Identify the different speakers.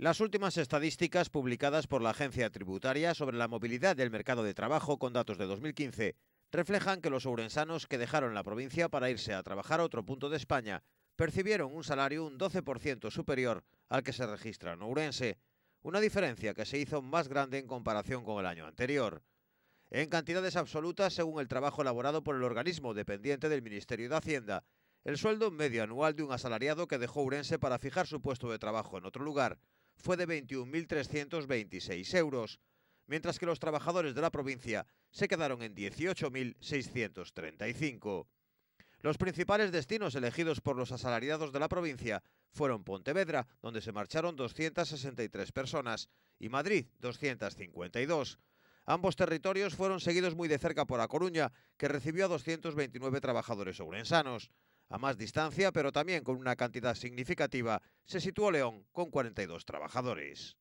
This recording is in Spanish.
Speaker 1: Las últimas estadísticas publicadas por la agencia tributaria sobre la movilidad del mercado de trabajo con datos de 2015 reflejan que los ourensanos que dejaron la provincia para irse a trabajar a otro punto de España percibieron un salario un 12% superior al que se registra en Ourense, una diferencia que se hizo más grande en comparación con el año anterior. En cantidades absolutas, según el trabajo elaborado por el organismo dependiente del Ministerio de Hacienda, el sueldo medio anual de un asalariado que dejó Ourense para fijar su puesto de trabajo en otro lugar fue de 21.326 euros, mientras que los trabajadores de la provincia se quedaron en 18.635. Los principales destinos elegidos por los asalariados de la provincia fueron Pontevedra, donde se marcharon 263 personas, y Madrid, 252. Ambos territorios fueron seguidos muy de cerca por A Coruña, que recibió a 229 trabajadores ourensanos. A más distancia, pero también con una cantidad significativa, se situó León con 42 trabajadores.